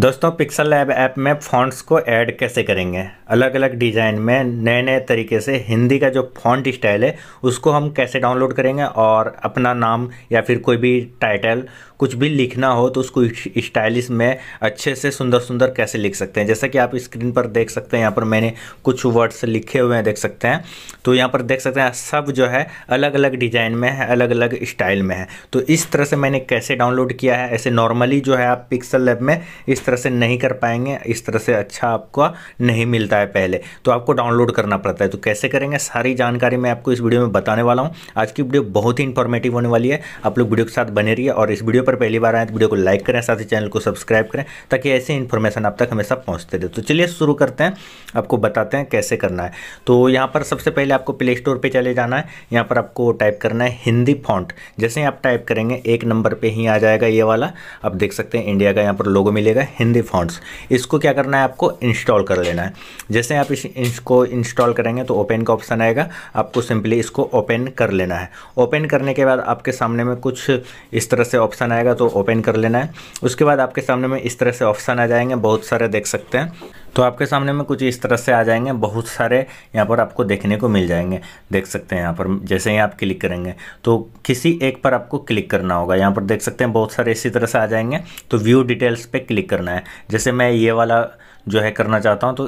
दोस्तों Pixel Lab app में fonts को ऐड कैसे करेंगे अलग अलग डिज़ाइन में नए नए तरीके से हिंदी का जो फॉन्ट स्टाइल है उसको हम कैसे डाउनलोड करेंगे और अपना नाम या फिर कोई भी टाइटल कुछ भी लिखना हो तो उसको स्टाइलिश में अच्छे से सुंदर सुंदर कैसे लिख सकते हैं जैसा कि आप स्क्रीन पर देख सकते हैं यहाँ पर मैंने कुछ वर्ड्स लिखे हुए हैं देख सकते हैं तो यहाँ पर देख सकते हैं सब जो है अलग अलग डिज़ाइन में है अलग अलग स्टाइल में है तो इस तरह से मैंने कैसे डाउनलोड किया है ऐसे नॉर्मली जो है आप पिक्सल लैब में इस तरह से नहीं कर पाएंगे इस तरह से अच्छा आपको नहीं मिलता है पहले तो आपको डाउनलोड करना पड़ता है तो कैसे करेंगे सारी जानकारी मैं आपको इस वीडियो में बताने वाला हूँ आज की वीडियो बहुत ही इंफॉर्मेटिव होने वाली है आप लोग वीडियो के साथ बने रही और इस वीडियो पर पहली बार आए तो वीडियो को लाइक करें साथ ही चैनल को सब्सक्राइब करें ताकि ऐसे इन्फॉर्मेशन आप तक हमेशा पहुँचते रहे तो चलिए शुरू करते हैं आपको बताते हैं कैसे करना है तो यहाँ पर सबसे पहले आपको प्ले स्टोर पर चले जाना है यहाँ पर आपको टाइप करना है हिंदी फॉन्ट जैसे आप टाइप करेंगे एक नंबर पर ही आ जाएगा ये वाला आप देख सकते हैं इंडिया का यहाँ पर लोगो मिलेगा हिंदी फॉन्ट्स इसको क्या करना है आपको इंस्टॉल कर लेना है जैसे आप इस इसको इंस्टॉल करेंगे तो ओपन का ऑप्शन आएगा आपको सिंपली इसको ओपन कर लेना है ओपन करने के बाद आपके सामने में कुछ इस तरह से ऑप्शन आएगा तो ओपन कर लेना है उसके बाद आपके सामने में इस तरह से ऑप्शन आ जाएंगे बहुत सारे देख सकते हैं तो आपके सामने में कुछ इस तरह से आ जाएंगे बहुत सारे यहाँ पर आपको देखने को मिल जाएंगे देख सकते हैं यहाँ पर जैसे ही आप क्लिक करेंगे तो किसी एक पर आपको क्लिक करना होगा यहाँ पर देख सकते हैं बहुत सारे इसी तरह से आ जाएंगे तो व्यू डिटेल्स पे क्लिक करना है जैसे मैं ये वाला जो है करना चाहता हूँ तो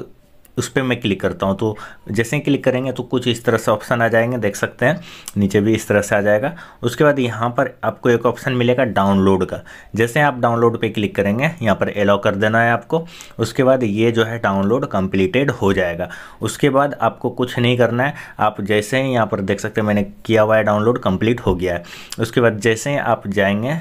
उस पर मैं क्लिक करता हूँ तो जैसे ही क्लिक करेंगे तो कुछ इस तरह से ऑप्शन आ जाएंगे देख सकते हैं नीचे भी इस तरह से आ जाएगा उसके बाद यहाँ पर आपको एक ऑप्शन मिलेगा डाउनलोड का जैसे आप डाउनलोड पे क्लिक करेंगे यहाँ पर एलाउ कर देना है आपको उसके बाद ये जो है डाउनलोड कंप्लीटेड हो जाएगा उसके बाद आपको कुछ नहीं करना है आप जैसे ही यहाँ पर देख सकते हैं मैंने किया हुआ है डाउनलोड कंप्लीट हो गया है उसके बाद जैसे ही आप जाएंगे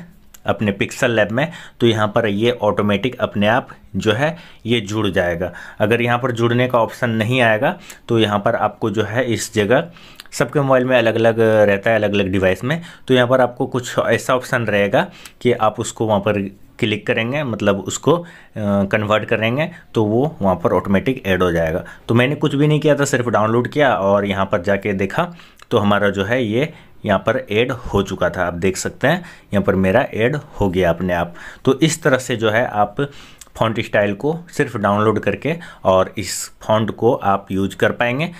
अपने पिक्सल लैब में तो यहाँ पर ये ऑटोमेटिक अपने आप जो है ये जुड़ जाएगा अगर यहाँ पर जुड़ने का ऑप्शन नहीं आएगा तो यहाँ पर आपको जो है इस जगह सबके मोबाइल में अलग अलग रहता है अलग अलग डिवाइस में तो यहाँ पर आपको कुछ ऐसा ऑप्शन रहेगा कि आप उसको वहाँ पर क्लिक करेंगे मतलब उसको कन्वर्ट करेंगे तो वो वहाँ पर ऑटोमेटिक ऐड हो जाएगा तो मैंने कुछ भी नहीं किया था सिर्फ डाउनलोड किया और यहाँ पर जाके देखा तो हमारा जो है ये यहाँ पर ऐड हो चुका था आप देख सकते हैं यहाँ पर मेरा ऐड हो गया अपने आप तो इस तरह से जो है आप फॉन्ट स्टाइल को सिर्फ डाउनलोड करके और इस फॉन्ट को आप यूज कर पाएंगे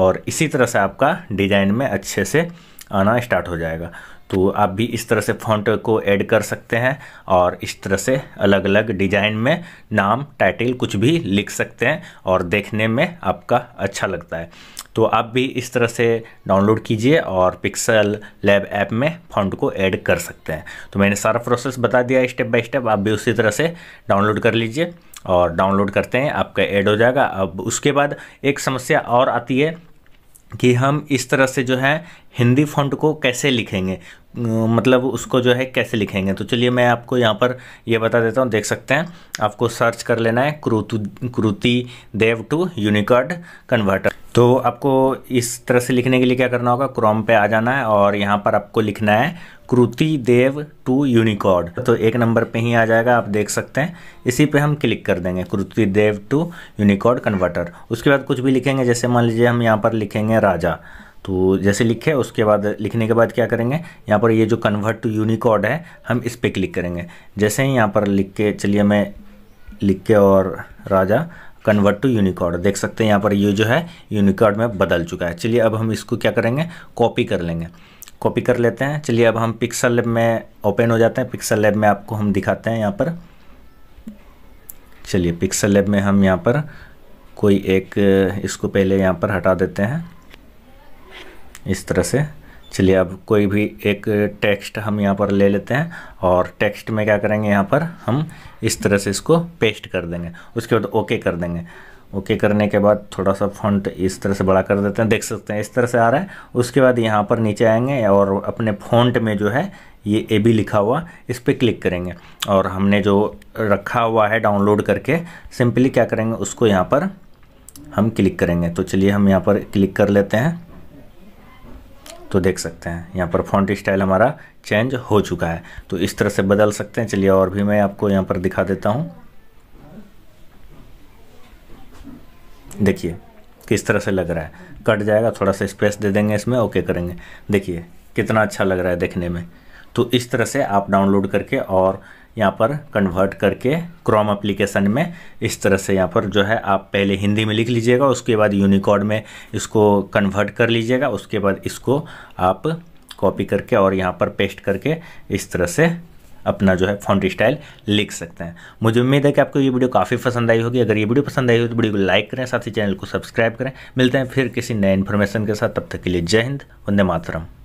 और इसी तरह से आपका डिज़ाइन में अच्छे से आना स्टार्ट हो जाएगा तो आप भी इस तरह से फॉन्ट को ऐड कर सकते हैं और इस तरह से अलग अलग डिज़ाइन में नाम टाइटल कुछ भी लिख सकते हैं और देखने में आपका अच्छा लगता है तो आप भी इस तरह से डाउनलोड कीजिए और पिक्सल लैब ऐप में फॉन्ट को ऐड कर सकते हैं तो मैंने सारा प्रोसेस बता दिया स्टेप बाय स्टेप आप भी उसी तरह से डाउनलोड कर लीजिए और डाउनलोड करते हैं आपका ऐड हो जाएगा अब उसके बाद एक समस्या और आती है कि हम इस तरह से जो है हिंदी फॉन्ट को कैसे लिखेंगे मतलब उसको जो है कैसे लिखेंगे तो चलिए मैं आपको यहाँ पर यह बता देता हूँ देख सकते हैं आपको सर्च कर लेना है क्रुतु क्रुति देव टू यूनिकॉड कन्वर्टर तो आपको इस तरह से लिखने के लिए क्या करना होगा क्रोम पे आ जाना है और यहाँ पर आपको लिखना है कृति देव टू यूनिकॉड तो एक नंबर पे ही आ जाएगा आप देख सकते हैं इसी पे हम क्लिक कर देंगे कृति देव टू यूनिकॉड कन्वर्टर उसके बाद कुछ भी लिखेंगे जैसे मान लीजिए हम यहाँ पर लिखेंगे राजा तो जैसे लिखे उसके बाद लिखने के बाद क्या करेंगे यहाँ पर ये जो कन्वर्ट टू यूनिकॉड है हम इस पर क्लिक करेंगे जैसे ही यहाँ पर लिख के चलिए मैं लिख के और राजा कन्वर्ट टू यूनिकॉर्ड देख सकते हैं यहाँ पर ये जो है यूनिकॉर्ड में बदल चुका है चलिए अब हम इसको क्या करेंगे कॉपी कर लेंगे कॉपी कर लेते हैं चलिए अब हम पिक्सल लैब में ओपन हो जाते हैं पिक्सल लैब में आपको हम दिखाते हैं यहाँ पर चलिए पिक्सल लैब में हम यहाँ पर कोई एक इसको पहले यहाँ पर हटा देते हैं इस तरह से चलिए अब कोई भी एक टेक्स्ट हम यहाँ पर ले लेते हैं और टेक्स्ट में क्या करेंगे यहाँ पर हम इस तरह से इसको पेस्ट कर देंगे उसके बाद ओके कर देंगे ओके करने के बाद थोड़ा सा फॉन्ट इस तरह से बड़ा कर देते हैं देख सकते हैं इस तरह से आ रहा है उसके बाद यहाँ पर नीचे आएंगे और अपने फॉन्ट में जो है ये ए बी लिखा हुआ इस पर क्लिक करेंगे और हमने जो रखा हुआ है डाउनलोड करके सिंपली क्या करेंगे उसको यहाँ पर हम क्लिक करेंगे तो चलिए हम यहाँ पर क्लिक कर लेते हैं तो देख सकते हैं यहाँ पर फॉन्ट स्टाइल हमारा चेंज हो चुका है तो इस तरह से बदल सकते हैं चलिए और भी मैं आपको यहाँ पर दिखा देता हूँ देखिए किस तरह से लग रहा है कट जाएगा थोड़ा सा स्पेस दे देंगे इसमें ओके करेंगे देखिए कितना अच्छा लग रहा है देखने में तो इस तरह से आप डाउनलोड करके और यहाँ पर कन्वर्ट करके क्रोम एप्लीकेशन में इस तरह से यहाँ पर जो है आप पहले हिंदी में लिख लीजिएगा उसके बाद यूनिकॉड में इसको कन्वर्ट कर लीजिएगा उसके बाद इसको आप कॉपी करके और यहाँ पर पेस्ट करके इस तरह से अपना जो है फॉन्ट स्टाइल लिख सकते हैं मुझे उम्मीद है कि आपको ये वीडियो काफ़ी पसंद आई होगी अगर ये वीडियो पसंद आई हो तो वीडियो को लाइक करें साथ ही चैनल को सब्सक्राइब करें मिलते हैं फिर किसी नए इन्फॉर्मेशन के साथ तब तक के लिए जय हिंद वंदे मातरम